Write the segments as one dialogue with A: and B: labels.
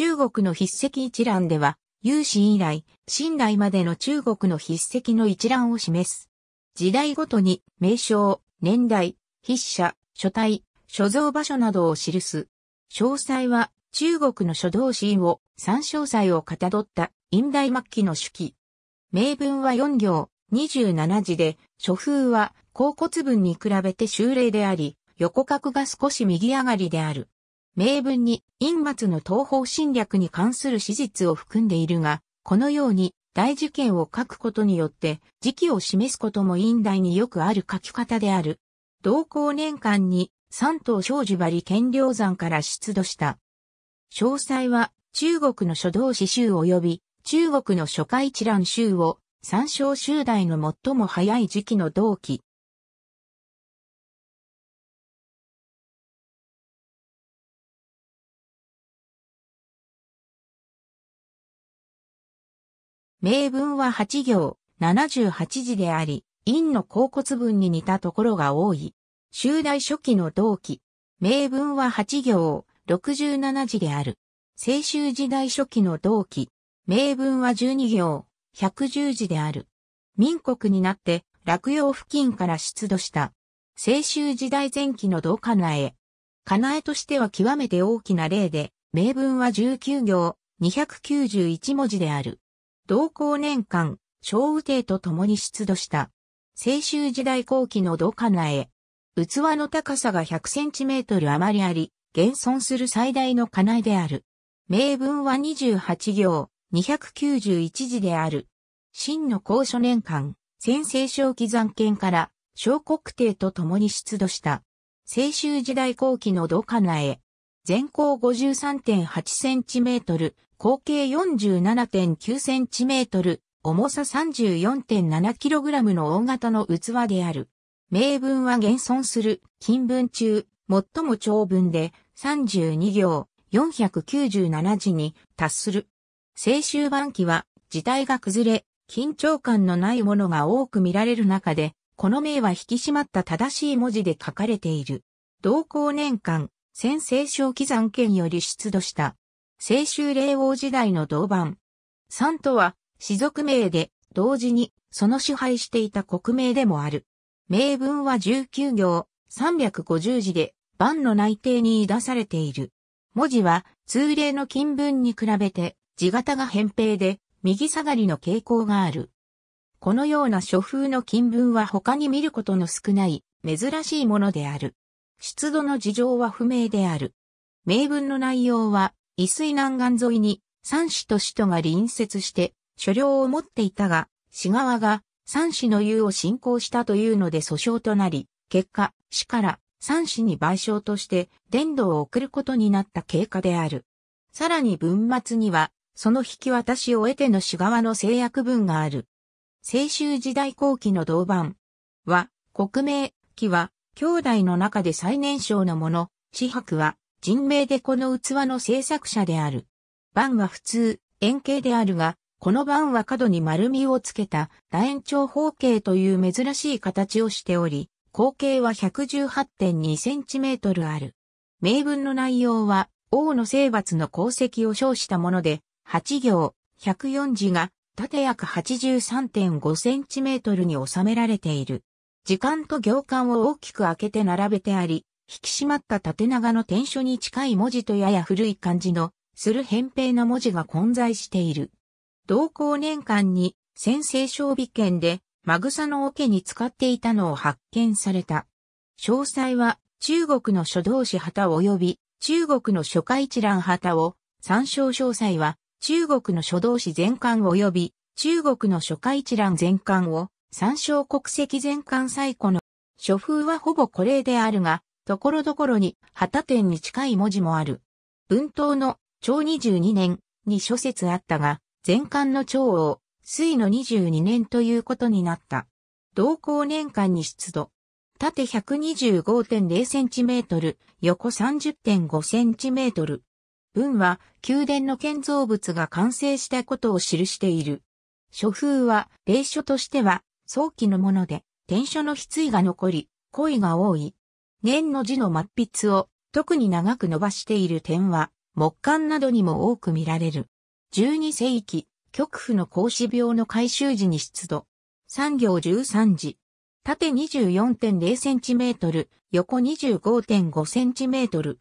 A: 中国の筆跡一覧では、有史以来、新来までの中国の筆跡の一覧を示す。時代ごとに、名称、年代、筆者、書体、所蔵場所などを記す。詳細は、中国の書道シーンを、参詳細をかたどった、陰大末期の手記。名文は4行、27字で、書風は、甲骨文に比べて修例であり、横角が少し右上がりである。名文に、陰末の東方侵略に関する史実を含んでいるが、このように、大事件を書くことによって、時期を示すことも陰大によくある書き方である。同行年間に、三島少女張権領山から出土した。詳細は、中国の書道詩集及び、中国の初回一覧集を、参照集代の最も早い時期の同期、名文は8行、78字であり、陰の甲骨文に似たところが多い。修大初期の同期。名文は8行、67字である。青州時代初期の同期。名文は12行、110字である。民国になって、洛陽付近から出土した。青州時代前期のなえ。かなえとしては極めて大きな例で、名文は19行、291文字である。同校年間、小雨帝と共に出土した。青州時代後期の土かな絵。器の高さが100センチメートル余りあり、現存する最大の金井である。名文は28行、291字である。真の高所年間、先制小期残権から、小国帝と共に出土した。青州時代後期の土かな絵。全高 53.8cm、口径 47.9cm、重さ 34.7kg の大型の器である。名文は現存する金文中、最も長文で32行497字に達する。青春版期は時代が崩れ、緊張感のないものが多く見られる中で、この名は引き締まった正しい文字で書かれている。同行年間、先清少祈山県より出土した、清州霊王時代の銅板。三とは、氏族名で、同時に、その支配していた国名でもある。名文は19行、350字で、番の内定に出されている。文字は、通例の金文に比べて、字型が扁平で、右下がりの傾向がある。このような書風の金文は他に見ることの少ない、珍しいものである。出土の事情は不明である。名文の内容は、伊水南岸沿いに三市と市とが隣接して所領を持っていたが、市側が三市の湯を侵攻したというので訴訟となり、結果、市から三市に賠償として伝道を送ることになった経過である。さらに文末には、その引き渡しを得ての市側の制約文がある。青州時代後期の銅版は、国名、記は、兄弟の中で最年少の者、紫白は、人名でこの器の制作者である。盤は普通、円形であるが、この盤は角に丸みをつけた楕円長方形という珍しい形をしており、口径は 118.2cm ある。名文の内容は、王の征伐の功績を称したもので、8行、104字が、縦約 83.5cm に収められている。時間と行間を大きく開けて並べてあり、引き締まった縦長の天書に近い文字とやや古い感じの、する扁平な文字が混在している。同行年間に、先制装備券で、マグサの桶に使っていたのを発見された。詳細は、中国の書道士旗及び、中国の書家一覧旗を、参照詳細は、中国の書道士全巻及び、中国の書家一覧全巻を、参照国籍全館最古の書風はほぼこれであるが、ところどころに旗点に近い文字もある。文頭の長22年に諸説あったが、全館の長を水の22年ということになった。同行年間に出土。縦 125.0cm、横 30.5cm。文は宮殿の建造物が完成したことを記している。書風は霊書としては早期のもので、転書の筆意が残り、恋が多い。年の字の末筆を特に長く伸ばしている点は、木簡などにも多く見られる。12世紀、極府の孔子病の回収時に出土。産業13時。縦 24.0cm、横 25.5cm。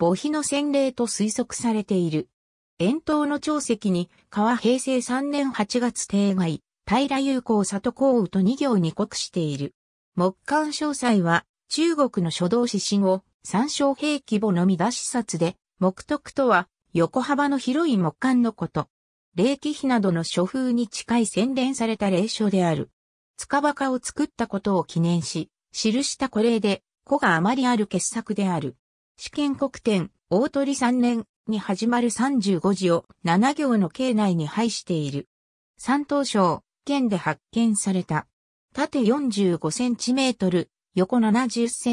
A: 母碑の洗礼と推測されている。円筒の長石に、川平成3年8月定外、平有効里幸雨と二行に国している。木簡詳細は中国の書道指針を参照兵規模のみ出し冊で、木徳とは横幅の広い木簡のこと。霊気比などの書風に近い洗練された霊書である。塚バカを作ったことを記念し、記した古れで、子があまりある傑作である。試験国典、大鳥三年に始まる35字を7行の境内に配している。三等章、県で発見された。縦4 5トル、横7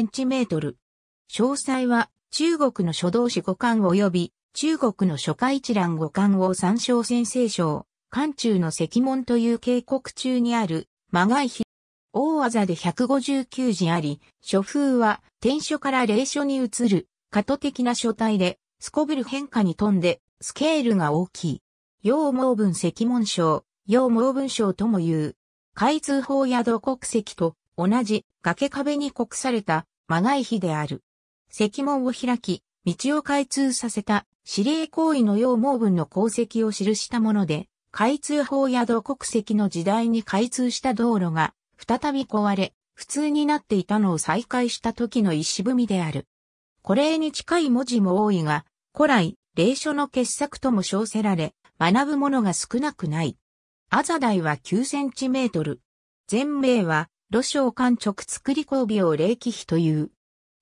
A: 0トル。詳細は中国の書道史五巻及び中国の書家一覧五巻を参照先生賞、漢中の石門という警告中にある、魔外碑。大技で159字あり、書風は天書から霊書に移る、過渡的な書体で、すこぶる変化に富んで、スケールが大きい。要毛文石門章、要盲文章とも言う。開通法や土国籍と同じ崖壁に刻された間外い碑である。石門を開き、道を開通させた指令行為の要盲文の功績を記したもので、開通法や土国籍の時代に開通した道路が再び壊れ、普通になっていたのを再開した時の石踏みである。これに近い文字も多いが、古来、霊書の傑作とも称せられ、学ぶものが少なくない。アザダイは9センチメートル。全名は、露章官直作り工病霊気比という。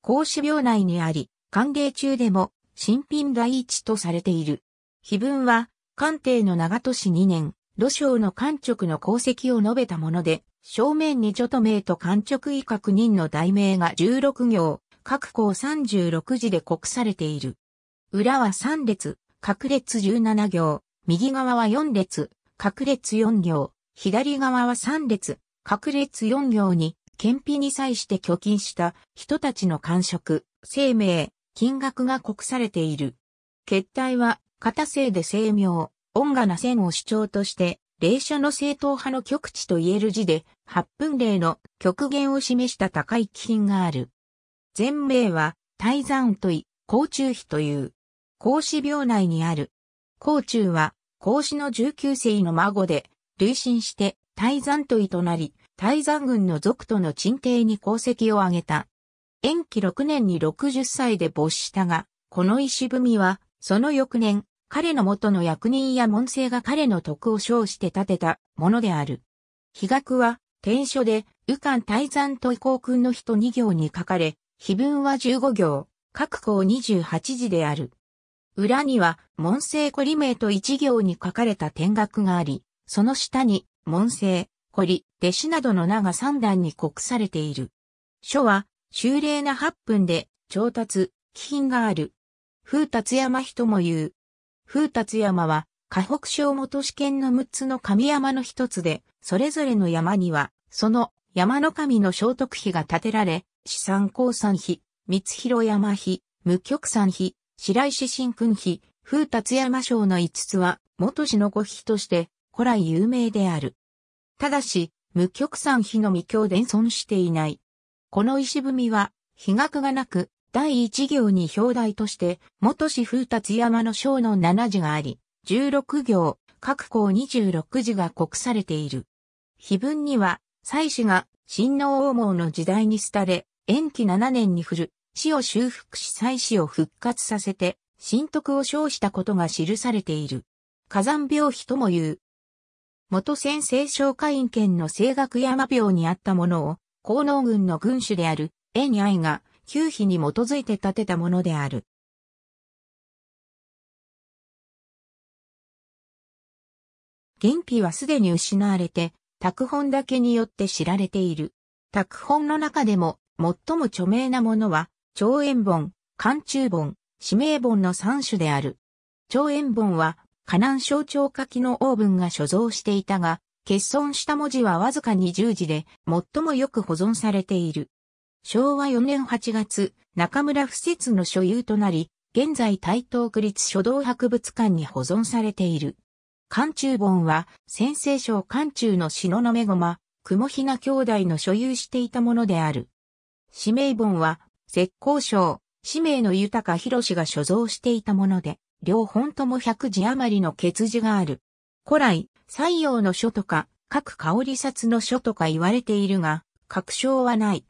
A: 孔子病内にあり、歓迎中でも、新品第一とされている。碑文は、官邸の長年2年、露章の官直の功績を述べたもので、正面に著名と官直位確認の題名が16行、各項36字で刻されている。裏は3列、各列17行、右側は4列、各列4行、左側は3列、各列4行に、検品に際して拒禁した人たちの感触、生命、金額が刻されている。決体は、片性で生命、音がな線を主張として、霊社の正統派の極地と言える字で、八分霊の極限を示した高い気品がある。全名は、大山とい、甲中碑という、甲子病内にある。甲中は、孔子の19世の孫で、累進して、泰山といとなり、泰山軍の族との鎮定に功績を挙げた。延期6年に60歳で没したが、この石踏みは、その翌年、彼の元の役人や門生が彼の徳を称して建てたものである。比学は、天書で、右官泰山と尉校君の人と2行に書かれ、碑文は15行、各項28字である。裏には、門聖コリ名と一行に書かれた点額があり、その下に、門聖、コリ、弟子などの名が三段に刻されている。書は、修麗な八分で、調達、気品がある。風達山人も言う。風達山は、河北省元試験の六つの神山の一つで、それぞれの山には、その山の神の聖徳碑が建てられ、資産降山碑、三広山碑、無極山碑、白石新君妃、風達山賞の5つは、元氏の御妃として、古来有名である。ただし、無極山妃の未教伝存していない。この石踏みは、飛額がなく、第一行に表題として、元氏風達山の章の七字があり、十六行、各項十六字が刻されている。碑文には、祭祀が、新皇王毛の時代に廃れ、延期七年に降る、死を修復し祭祀を復活させて、神徳を称したことが記されている。火山病碑とも言う。元先生紹介院県の清学山病にあったものを、高能軍の軍主である、エニアイが、旧碑に基づいて建てたものである。原碑はすでに失われて、拓本だけによって知られている。拓本の中でも、最も著名なものは、長円本、冠中本、指名本の3種である。長円本は、河南省庁書きのオーブンが所蔵していたが、欠損した文字はわずか20字で、最もよく保存されている。昭和4年8月、中村不節の所有となり、現在台東区立書道博物館に保存されている。冠中本は、先生省冠中の篠の目駒、雲雛な兄弟の所有していたものである。指名本は、石膏省、氏名の豊広氏が所蔵していたもので、両本とも百字余りの欠字がある。古来、西洋の書とか、各香り札の書とか言われているが、確証はない。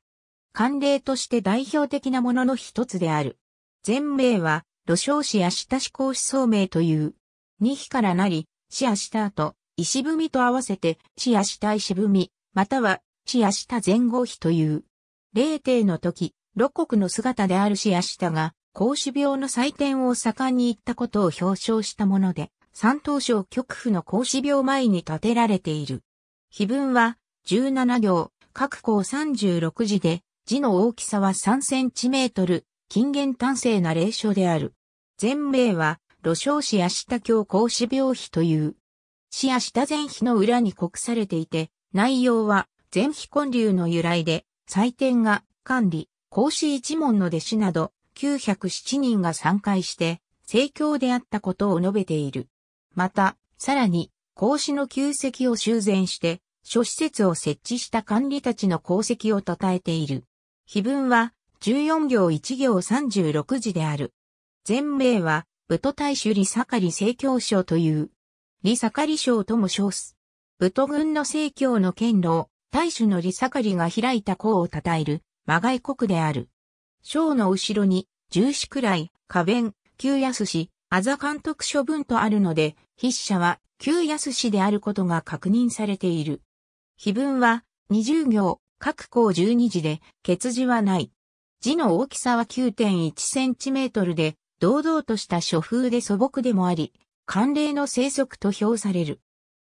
A: 慣例として代表的なものの一つである。全名は、露生氏や田志向思想名という、二比からなり、やしたと、石踏みと合わせて、やした石踏み、または、やした前後碑という。例定の時、六国の姿であるし、明日が、孔子病の祭典を盛んに行ったことを表彰したもので、三等省極府の孔子病前に建てられている。碑文は、17行、各項36字で、字の大きさは3センチメートル、近現端正な霊書である。全名は、路生氏明日教孔子病碑という。市明日全碑の裏に刻されていて、内容は、全碑建立の由来で、祭典が、管理、孔子一門の弟子など907人が参加して、聖教であったことを述べている。また、さらに、孔子の旧跡を修繕して、諸施設を設置した管理たちの功績を称えている。碑文は、14行1行36字である。全名は、武都大衆李盛盛教賞という。李盛賞とも称す。武都軍の聖教の堅牢、大衆の李盛が開いた功を称える、魔外国である。章の後ろに、十四くらい、花弁、旧安氏、あざ監督処分とあるので、筆者は旧安氏であることが確認されている。碑文は二十行、各項十二字で、欠字はない。字の大きさは9.1センチメートルで、堂々とした書風で素朴でもあり、慣例の生息と評される。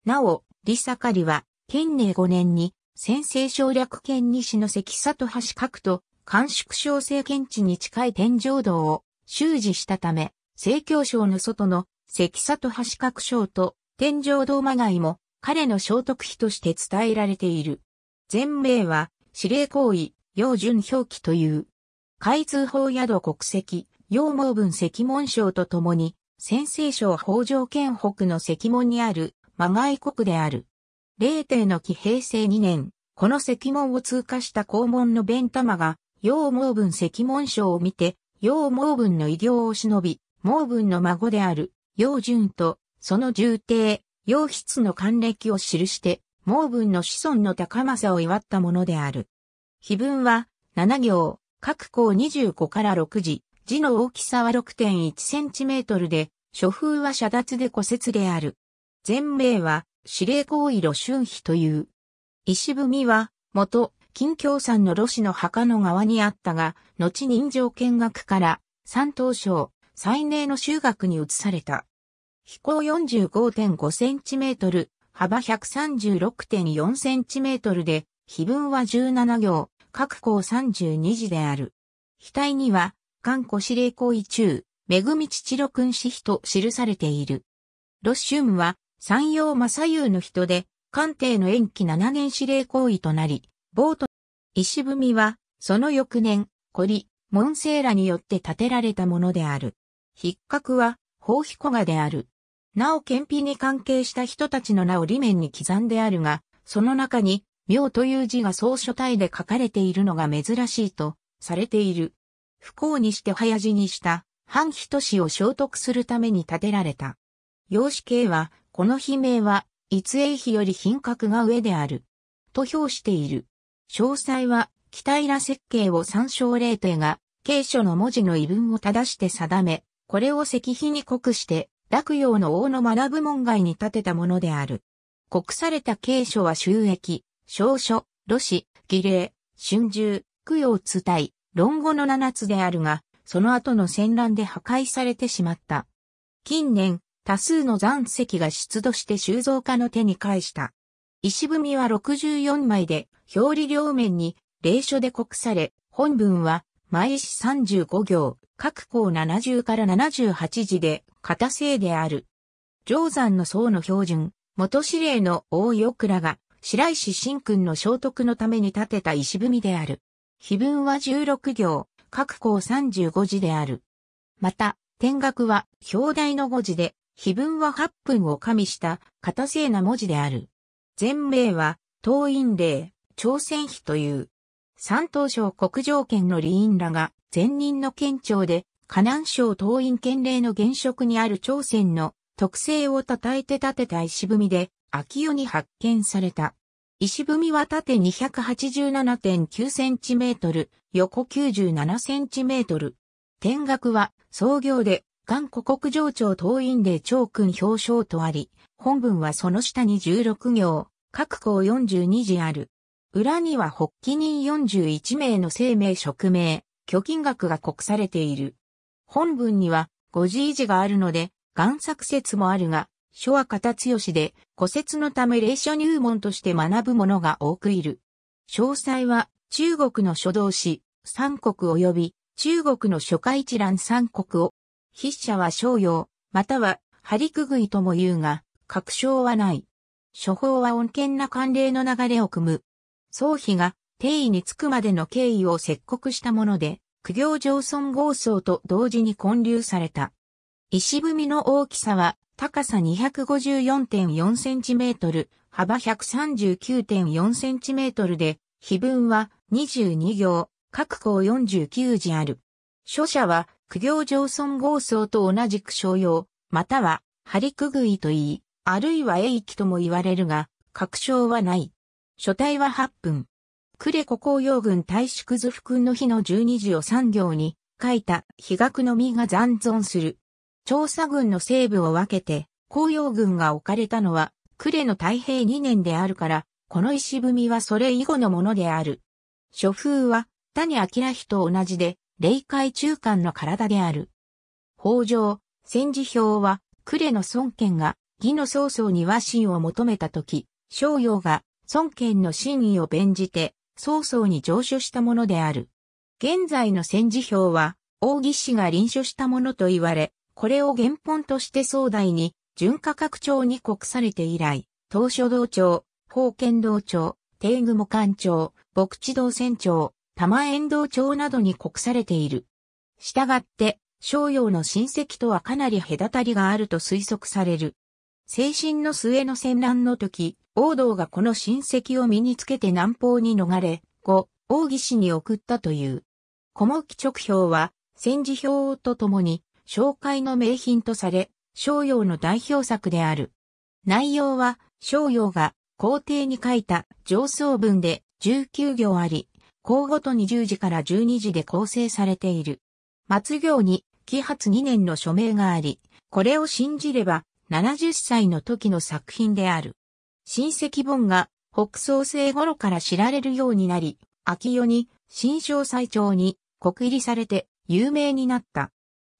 A: なお、李盛は、近年5年に、先制省略圏西の関里橋角と、官宿省政圏地に近い天井道を修持したため、政教省の外の関里橋角省と天井道間外も彼の聖徳碑として伝えられている。全名は指令行為、要順表記という。開通法宿国籍、要毛文関門省とともに、先制省北条県北の関門にある、間外国である。霊帝の期平成2年、この石門を通過した肛門の弁玉が、陽毛文石門章を見て、陽毛文の異業を忍び、毛文の孫である、陽順と、その重帝、陽筆の還暦を記して、毛文の子孫の高政を祝ったものである。碑文は、7行、各項25から6字、字の大きさは6 1トルで、書風は遮脱で古説である。全名は、司令行為路春碑という。石踏みは、元、金京山の路氏の墓の側にあったが、後人情見学から、山東省、最寧の修学に移された。飛行45.5センチメートル、幅136.4センチメートルで、碑文は17行、各項32字である。額には、韓古司令行為中、恵父郎君子碑と記されている。呂春は、山陽正雄の人で、官邸の延期7年指令行為となり、ボート、石踏みは、その翌年、コリ、モンセーラによって建てられたものである。筆格は、宝庇古画である。なお、検品に関係した人たちの名を裏面に刻んであるが、その中に、妙という字が総書体で書かれているのが珍しいと、されている。不幸にして早死にした、半人氏を衝徳するために建てられた。養子系は、この悲鳴は、逸英碑より品格が上である。と評している。詳細は、北平設計を参照例定が、継書の文字の異文を正して定め、これを石碑に刻して、洛陽の王の学ぶ門外に建てたものである。刻された継書は収益、小書、露紙、儀礼、春秋、供養伝体、論語の七つであるが、その後の戦乱で破壊されてしまった。近年、多数の残石が出土して収蔵家の手に返した。石踏みは64枚で、表裏両面に、霊書で刻され、本文は、毎石35行、各項70から78字で、片性である。定山の層の標準、元司令の大井らが、白石新君の聖徳のために建てた石踏みである。碑文は16行、各項35字である。また、天額は、表題の5字で、碑文は8分を加味した片正な文字である。全名は、東院令、朝鮮碑という。山東省国上県の理院らが、前任の県庁で、河南省東院県令の現職にある朝鮮の特性を称えて建てた石踏みで、秋夜に発見された。石踏みは縦287.9センチメートル、横97センチメートル。天額は創業で元古国上長党員で長君表彰とあり、本文はその下に16行、各項42字ある。裏には発起人41名の生命職名、巨金額が刻されている。本文には5字維持があるので、元作説もあるが、書は片強しで、古説のため霊書入門として学ぶ者が多くいる。詳細は中国の書道史、三国及び中国の書家一覧三国を筆者は商用、または、張りくぐいとも言うが、確証はない。処方は穏健な慣例の流れを組む。総費が定位につくまでの経緯を説告したもので、苦行上村豪僧と同時に混流された。石踏みの大きさは高さ 254.4cm、幅 139.4cm で、碑文は22行、各項49字ある。書者は苦行上村豪僧と同じく商用、または、張りくぐいと言い、あるいは栄域とも言われるが、確証はない。書体は8分。クレコ公用軍大縮図福の日の12時を3行に書いた被学の実が残存する。調査軍の西部を分けて、公用軍が置かれたのは、クレの太平2年であるから、この石踏みはそれ以後のものである。書風は、谷明人と同じで、霊界中間の体である。法上、戦時表は、呉の孫権が、義の曹操に和親を求めたとき、商用が、孫権の真意を弁じて、曹操に上書したものである。現在の戦時表は、王義氏が臨書したものと言われ、これを原本として壮大に、純価格調に国されて以来、当初道庁、宝剣道庁、帝具模官庁、牧地道船長、多摩遠道町などに国されている。したがって、商用の親戚とはかなり隔たりがあると推測される。精神の末の戦乱の時、王道がこの親戚を身につけて南方に逃れ、後、王義氏に送ったという。小牧直表は、戦時表とともに、紹介の名品とされ、商用の代表作である。内容は、商用が皇帝に書いた上層文で19行あり、校ごとに10時から12時で構成されている。末行に、揮発2年の署名があり、これを信じれば、70歳の時の作品である。親戚本が、北総生頃から知られるようになり、秋代に、新章最長に、国入りされて、有名になった。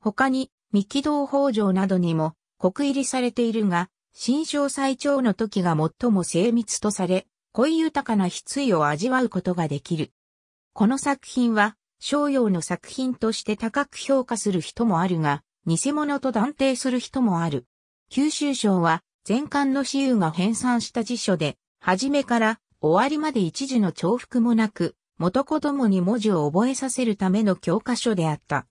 A: 他に、三木道北条などにも、国入りされているが、新章最長の時が最も精密とされ、恋豊かな筆意を味わうことができる。この作品は、商用の作品として高く評価する人もあるが、偽物と断定する人もある。九州省は、前館の私有が編纂した辞書で、初めから終わりまで一時の重複もなく、元子供に文字を覚えさせるための教科書であった。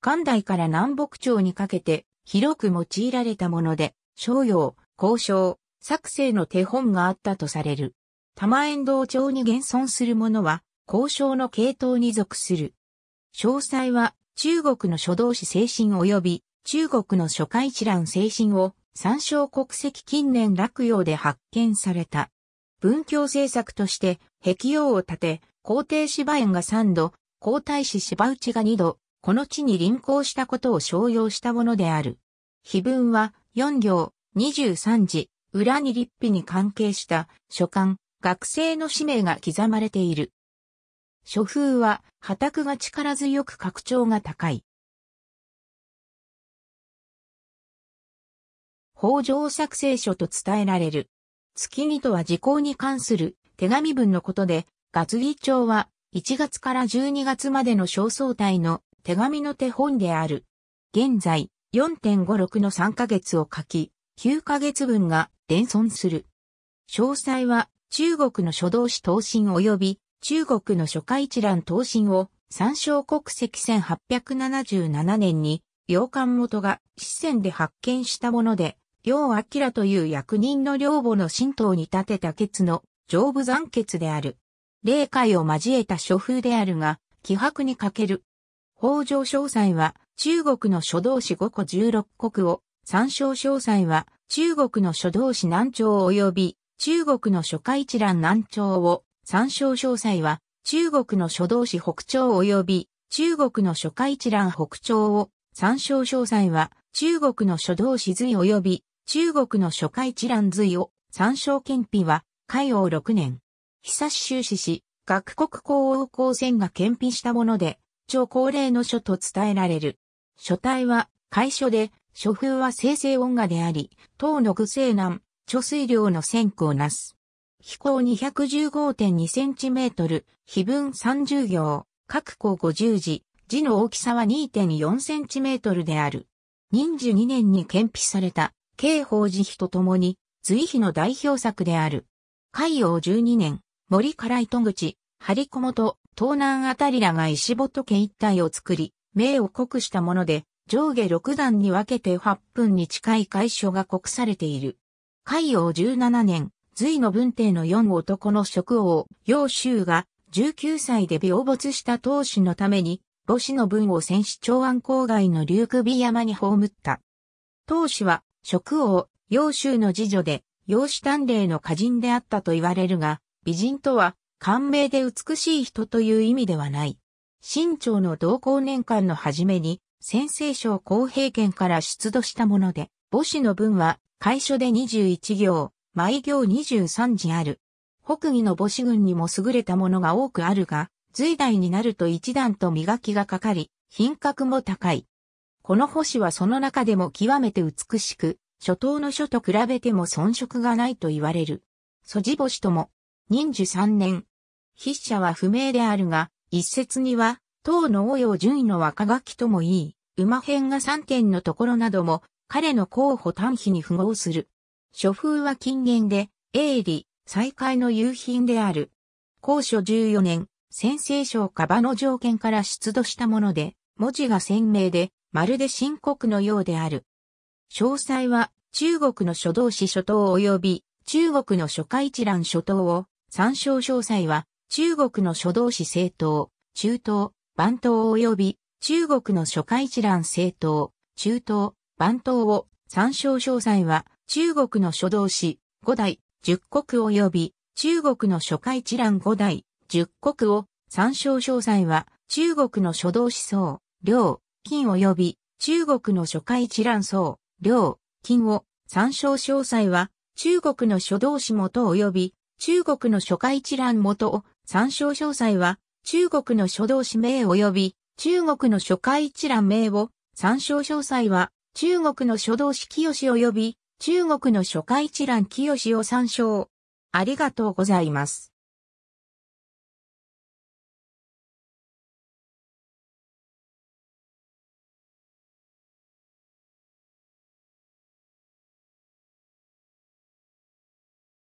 A: 関大から南北朝にかけて、広く用いられたもので、商用、交渉、作成の手本があったとされる。玉円道町に現存するものは、交渉の系統に属する。詳細は中国の書道士精神及び中国の書界一覧精神を参照国籍近年落葉で発見された。文教政策として壁用を建て、皇帝芝園が3度、皇太子芝内が2度、この地に臨行したことを商用したものである。碑文は4行、23字、裏に立碑に関係した書簡、学生の使命が刻まれている。書風は、破卓が力強く拡張が高い。法上作成書と伝えられる。月見とは時効に関する手紙文のことで、月議帳は1月から12月までの小総体の手紙の手本である。現在、4.56の3ヶ月を書き、9ヶ月分が伝存する。詳細は中国の書道史答申及び中国の初回一覧答申を参照国籍1877年に洋館元が四川で発見したもので、楊明という役人の両母の神道に立てた決の上部残決である。霊界を交えた書風であるが、気迫に欠ける。北条詳細は中国の書道史5個16国を、参照詳細は中国の書道史南朝及び中国の書家一覧南朝を参照詳細は、中国の書道史北朝及び、中国の書家一覧北朝を、参照詳細は、中国の書道史隋及び、中国の書家一覧隋を、参照憲費は、海王6年。久し修士し、学国公王公選が憲費したもので、超高齢の書と伝えられる。書体は、楷書で、書風は生成音画であり、唐の具西南、貯水量の先行をなす。飛行 215.2cm、飛分30行、各校50字、字の大きさは 2.4cm である。任寿2年に検批された、慶宝寺碑と共に、随碑の代表作である。海洋12年、森から糸口、張り子元、東南あたりらが石仏一帯を作り、名を濃くしたもので、上下6段に分けて8分に近い会書が刻されている。海洋17年、隋の文帝の四男の職王、楊州が、19歳で病没した当主のために、母子の文を戦死長安郊外の竜首山に葬った。当主は、職王、楊州の次女で、楊子丹麗の歌人であったと言われるが、美人とは、感銘で美しい人という意味ではない。清朝の同行年間の初めに、先生省公平権から出土したもので、母子の文は、会所で21行、毎行23時ある。北魏の母子軍にも優れたものが多くあるが、隋代になると一段と磨きがかかり、品格も高い。この星はその中でも極めて美しく、初頭の書と比べても遜色がないと言われる。素地星とも、忍寿三年。筆者は不明であるが、一説には、唐の応用順位の若書きともいい、馬編が三点のところなども、彼の候補短比に符合する。書風は近言で、鋭利、再開の夕品である。高書14年、先制省カバの条件から出土したもので、文字が鮮明で、まるで深刻のようである。詳細は、中国の書道史書等及び、中国の書家一覧書等を、参照詳細は、中国の書道史政党、中東、番頭及び、中国の書家一覧政党、中東、番頭を、参照詳細は、中国の書道詩、五代、十国及び、中国の書回一覧五代、十国を、参照詳細は、中国の書道思層、量、金及び、中国の書回一覧層、量、金を、参照詳細は、中国の書道史元及び、中国の書回一覧元を、参照詳細は、中国の書道史名及び、中国の書回一覧名を、参照詳細は、中国の書道史清及び、中国の初回一覧清を参照。ありがとうございます。